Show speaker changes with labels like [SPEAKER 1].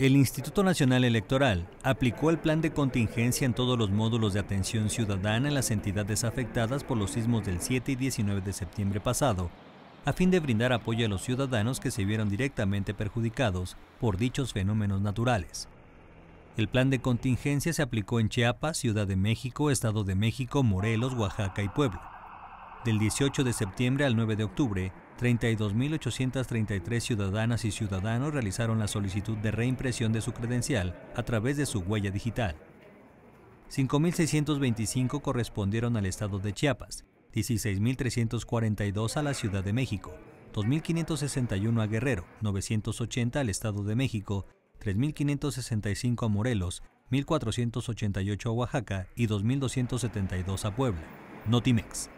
[SPEAKER 1] El Instituto Nacional Electoral aplicó el plan de contingencia en todos los módulos de atención ciudadana en las entidades afectadas por los sismos del 7 y 19 de septiembre pasado, a fin de brindar apoyo a los ciudadanos que se vieron directamente perjudicados por dichos fenómenos naturales. El plan de contingencia se aplicó en Chiapas, Ciudad de México, Estado de México, Morelos, Oaxaca y Puebla. Del 18 de septiembre al 9 de octubre, 32.833 ciudadanas y ciudadanos realizaron la solicitud de reimpresión de su credencial a través de su huella digital. 5.625 correspondieron al estado de Chiapas, 16.342 a la Ciudad de México, 2.561 a Guerrero, 980 al estado de México, 3.565 a Morelos, 1.488 a Oaxaca y 2.272 a Puebla. Notimex.